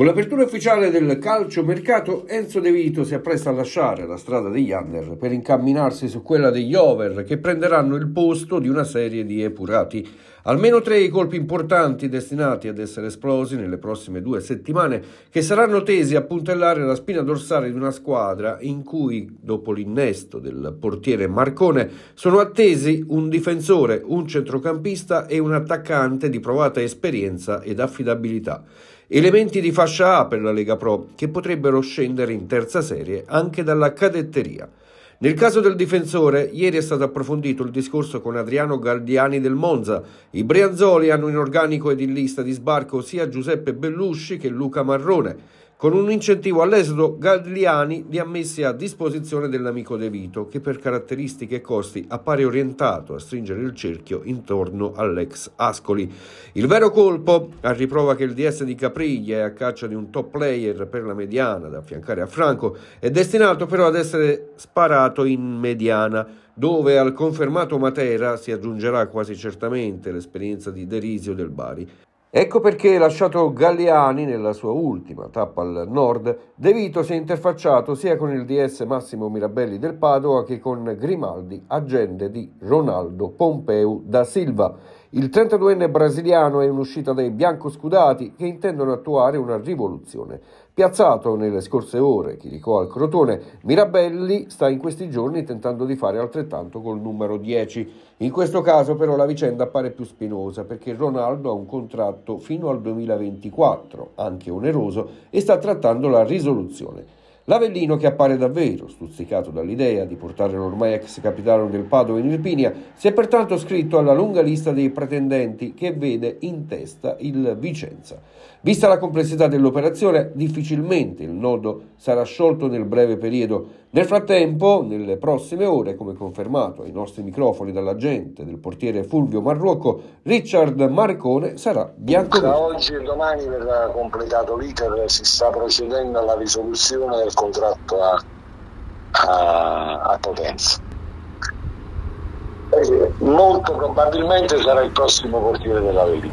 Con l'apertura ufficiale del calciomercato, Enzo De Vito si appresta a lasciare la strada degli under per incamminarsi su quella degli over che prenderanno il posto di una serie di epurati. Almeno tre i colpi importanti destinati ad essere esplosi nelle prossime due settimane che saranno tesi a puntellare la spina dorsale di una squadra in cui, dopo l'innesto del portiere Marcone, sono attesi un difensore, un centrocampista e un attaccante di provata esperienza ed affidabilità. Elementi di fascia A per la Lega Pro che potrebbero scendere in terza serie anche dalla cadetteria. Nel caso del difensore, ieri è stato approfondito il discorso con Adriano Gardiani del Monza. I Brianzoli hanno in organico ed in lista di sbarco sia Giuseppe Bellusci che Luca Marrone. Con un incentivo all'esodo, Galliani li ha messi a disposizione dell'amico De Vito, che per caratteristiche e costi appare orientato a stringere il cerchio intorno all'ex Ascoli. Il vero colpo, a riprova che il DS di Capriglia è a caccia di un top player per la mediana da affiancare a Franco, è destinato però ad essere sparato in mediana, dove al confermato Matera si aggiungerà quasi certamente l'esperienza di Derisio del Bari. Ecco perché, lasciato Galliani nella sua ultima tappa al nord, De Vito si è interfacciato sia con il DS Massimo Mirabelli del Padova che con Grimaldi, agente di Ronaldo Pompeu da Silva il 32enne brasiliano è in uscita dai biancoscudati che intendono attuare una rivoluzione. Piazzato nelle scorse ore, Chiricò al Crotone, Mirabelli sta in questi giorni tentando di fare altrettanto col numero 10. In questo caso però la vicenda appare più spinosa perché Ronaldo ha un contratto fino al 2024, anche oneroso, e sta trattando la risoluzione. L'Avellino che appare davvero stuzzicato dall'idea di portare l'ormai ex capitano del Padova in Irpinia, si è pertanto scritto alla lunga lista dei pretendenti che vede in testa il Vicenza. Vista la complessità dell'operazione, difficilmente il nodo sarà sciolto nel breve periodo. Nel frattempo, nelle prossime ore, come confermato ai nostri microfoni dall'agente del portiere Fulvio Marruocco, Richard Marcone sarà bianco. Da oggi e domani verrà completato l'iter, si sta procedendo alla risoluzione del il contratto a, a, a Potenza. Eh, molto probabilmente sarà il prossimo portiere della Velina.